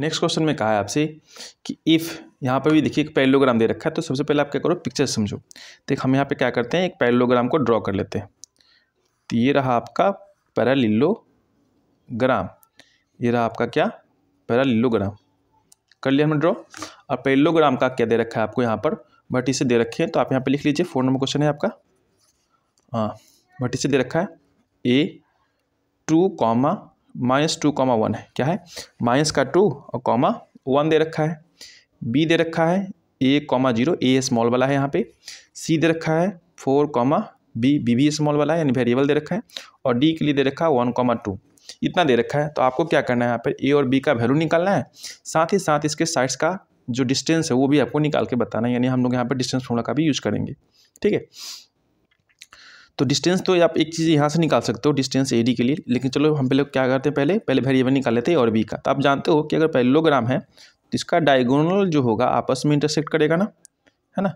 next question में कहा है आपसे कि इफ़ यहाँ पर भी देखिए एक पैलोग्राम दे रखा है तो सबसे पहले आप क्या करो पिक्चर समझो देख हम यहाँ पे क्या करते हैं एक पैलोग्राम को ड्रॉ कर लेते हैं तो ये रहा आपका पैरालिलोग्राम ये रहा आपका क्या पैरालिलोग्राम कर लिया हमने ड्रॉ और पैलोग्राम का क्या दे रखा है आपको यहाँ पर भट्टी से दे रखे हैं तो आप यहाँ पर लिख लीजिए फोर नंबर क्वेश्चन है आपका हाँ भट्टी से दे रखा है A two comma minus two comma one है क्या है माइनस का टू और कॉमा वन दे रखा है बी दे रखा है A comma zero A small वाला है यहाँ पे सी दे रखा है फोर कॉमा बी बी भी स्मॉल वाला है यानी वेरिएबल दे रखा है और डी के लिए दे रखा है वन कॉमा टू इतना दे रखा है तो आपको क्या करना है यहाँ पर ए और बी का वैल्यू निकालना है साथ ही साथ इसके साइड्स का जो डिस्टेंस है वो भी आपको निकाल के बताना है यानी हम लोग यहाँ पर डिस्टेंस फोड़ा का भी यूज करेंगे ठीक है तो डिस्टेंस तो आप एक चीज़ यहाँ से निकाल सकते हो डिस्टेंस ए डी के लिए लेकिन चलो हम पहले क्या करते हैं पहले पहले वेरिएबल निकाल लेते हैं और बी का तो आप जानते हो कि अगर पैलोग्राम है तो इसका डायगोनल जो होगा आपस में इंटरसेक्ट करेगा ना है ना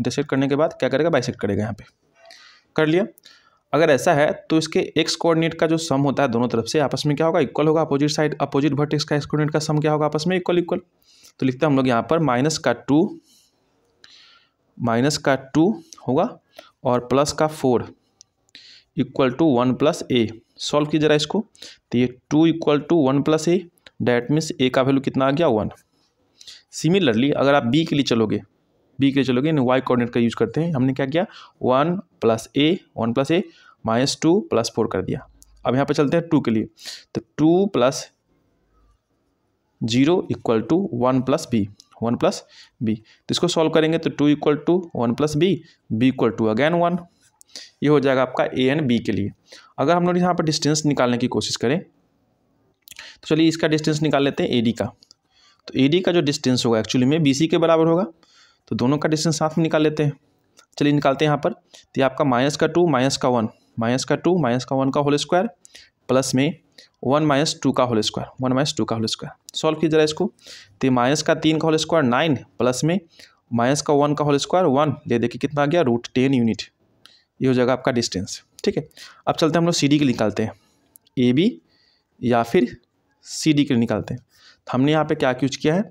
इंटरसेक्ट करने के बाद क्या करेगा बाइसेक्ट करेगा यहाँ पर कर लिया अगर ऐसा है तो इसके एक्स कोऑर्डिनेट का जो सम होता है दोनों तरफ से आपस में क्या होगा इक्वल होगा अपोजिट साइड अपोजिट वर्टेक्स का एक्स कोऑर्डिनेट का सम क्या होगा आपस में इक्वल इक्वल तो लिखते हैं हम लोग यहाँ पर माइनस का टू माइनस का टू होगा और प्लस का four equal to one plus A solve की जरा इसको तो ये two equal to one plus A that means A का वैल्यू कितना आ गया वन सिमिलरली अगर आप बी के लिए चलोगे बी के लिए चलोगे यानी वाई कोऑर्डिनेट का यूज करते हैं हमने क्या किया one plus A one plus A minus two plus four कर दिया अब यहाँ पर चलते हैं टू के लिए तो two plus zero equal to one plus B one plus B तो इसको सॉल्व करेंगे तो two equal to one plus B B equal to again one ये हो जाएगा आपका ए एंड बी के लिए अगर हम लोग यहाँ पर डिस्टेंस निकालने की कोशिश करें तो चलिए इसका डिस्टेंस निकाल लेते हैं ए डी का तो ए डी का जो डिस्टेंस होगा एक्चुअली में बी सी के बराबर होगा तो दोनों का डिस्टेंस साथ में निकाल लेते हैं चलिए निकालते हैं यहाँ पर तो ये आपका माइनस का टू माइनस का वन माइनस का टू माइनस का वन का होल स्क्वायर प्लस में वन माइनस टू का whole square one minus two का होल स्क्वायर सॉल्व कीजिए जरा इसको तो माइनस का तीन का होल स्क्वायर नाइन प्लस में माइनस का वन का होल स्क्वायर वन ये देखिए कितना आ गया रूट टेन यूनिट ये हो जाएगा आपका डिस्टेंस ठीक है अब चलते हैं हम लोग सी डी के निकालते हैं ए बी या फिर सी डी के निकालते हैं तो हमने यहाँ पे क्या यूज किया है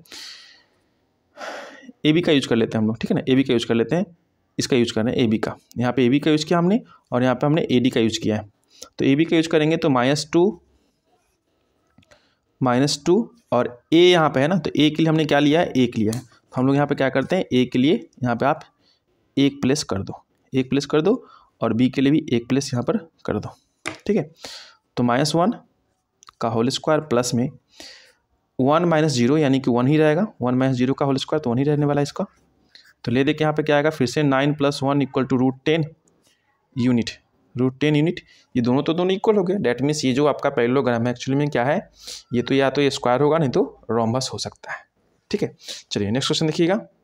ए बी का यूज कर लेते हैं हम लोग ठीक है ना ए बी का यूज कर लेते हैं इसका यूज कर रहे हैं ए बी का यहाँ पे ए बी का यूज किया हमने और यहाँ पे हमने ए डी का यूज किया है तो ए बी का यूज करेंगे तो माइनस टू माइनस टू और ए यहाँ पे है ना तो ए के लिए हमने क्या लिया है एक लिया है तो हम लोग यहाँ पे क्या करते हैं ए के लिए यहाँ पे आप एक प्लेस कर दो एक प्लेस कर दो और बी के लिए भी एक प्लेस यहाँ पर कर दो ठीक है तो माइनस वन का होल स्क्वायर प्लस में वन माइनस जीरो यानी कि वन ही रहेगा वन माइनस जीरो का होल स्क्वायर तो वन ही रहने वाला है इसका तो ले देखिए यहाँ पे क्या आएगा फिर से nine plus one equal to root ten unit root ten unit ये दोनों तो दोनों इक्वल हो गए डैट मीन्स ये जो आपका पैरेलोग्राम है एक्चुअली में क्या है ये तो या तो ये स्क्वायर होगा नहीं तो रोमबस हो सकता है ठीक है चलिए नेक्स्ट क्वेश्चन देखिएगा